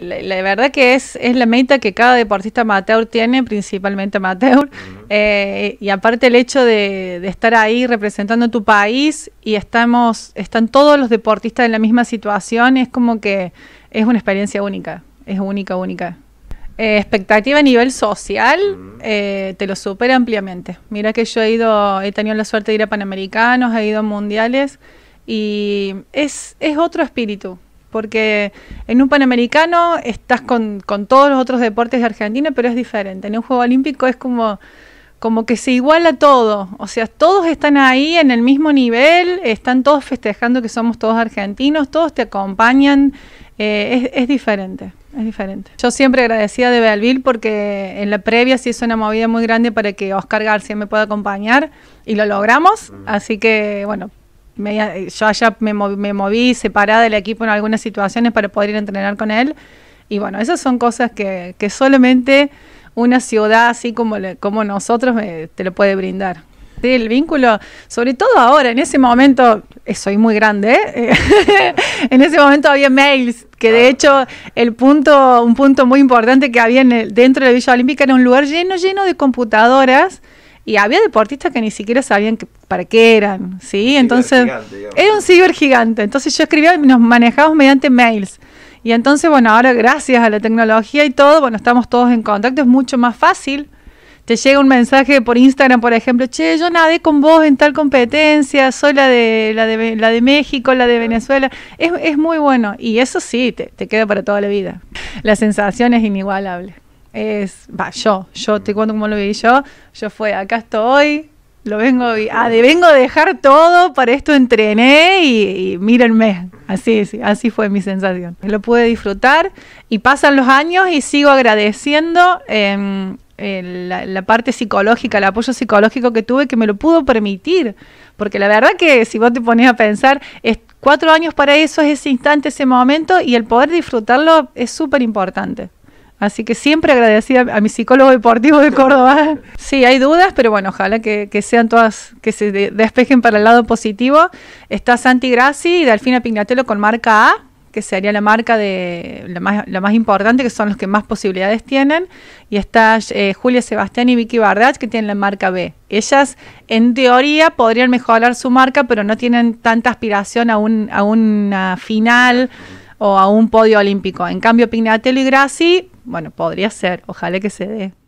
la, verdad que es, es la meta que cada deportista amateur tiene, principalmente amateur, eh, y aparte el hecho de, estar ahí representando tu país y estamos, están todos los deportistas en la misma situación, es como que es una experiencia única, es única, única. Eh, expectativa a nivel social eh, te lo supera ampliamente. Mira que yo he ido, he tenido la suerte de ir a Panamericanos, he ido a Mundiales y es, es otro espíritu porque en un Panamericano estás con, todos los otros deportes de Argentina, pero es diferente. En un Juego Olímpico es como, como que se iguala todo, o sea, todos están ahí en el mismo nivel, están todos festejando que somos todos argentinos, todos te acompañan, eh, es, diferente. Es diferente. Yo siempre agradecida de Belville porque en la previa se hizo una movida muy grande para que Oscar García me pueda acompañar y lo logramos. Mm. Así que, bueno, yo allá me, moví separada del equipo en algunas situaciones para poder ir a entrenar con él. Y bueno, esas son cosas que, solamente una ciudad así como, como nosotros eh, te lo puede brindar. el vínculo, sobre todo ahora, en ese momento, eh, soy muy grande, ¿eh? en ese momento había mails, que de hecho el punto, un punto muy importante que había dentro de la Villa Olímpica era un lugar lleno, lleno de computadoras y había deportistas que ni siquiera sabían que, para qué eran, ¿sí? entonces, era un ciber gigante. Entonces yo escribía, nos manejábamos mediante mails. Y entonces, bueno, ahora gracias a la tecnología y todo, bueno, estamos todos en contacto, es mucho más fácil. Te llega un mensaje por Instagram, por ejemplo, che, yo nadé con vos en tal competencia, soy la de, la de, México, la de Venezuela. Es, muy bueno y eso sí, te, queda para toda la vida. La sensación es inigualable es, va, yo, yo te cuento cómo lo vi, yo, yo fue, acá estoy, lo vengo a ah, de, vengo a dejar todo, para esto entrené y, mírenme. Así, así fue mi sensación. Lo pude disfrutar y pasan los años y sigo agradeciendo em, la, parte psicológica, el apoyo psicológico que tuve que me lo pudo permitir. Porque la verdad que si vos te pones a pensar, es cuatro años para eso, es ese instante, ese momento y el poder disfrutarlo es súper importante. Así que siempre agradecida a mi psicólogo deportivo de Córdoba. Sí, hay dudas, pero bueno, ojalá que, sean todas, que se despejen para el lado positivo. Está Santi Grassi y Delfina Pignatello con marca A, que sería la marca de la más, importante, que son los que más posibilidades tienen. Y está eh, Julia Sebastián y Vicky Bardach, que tienen la marca B. Ellas, en teoría, podrían mejorar su marca, pero no tienen tanta aspiración a, un, a una final o a un podio olímpico. En cambio, Pignatello y Grassi, bueno, podría ser, ojalá que se dé.